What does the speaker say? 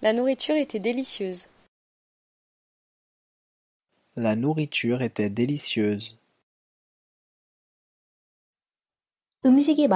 La nourriture était délicieuse. La nourriture était délicieuse. 음식이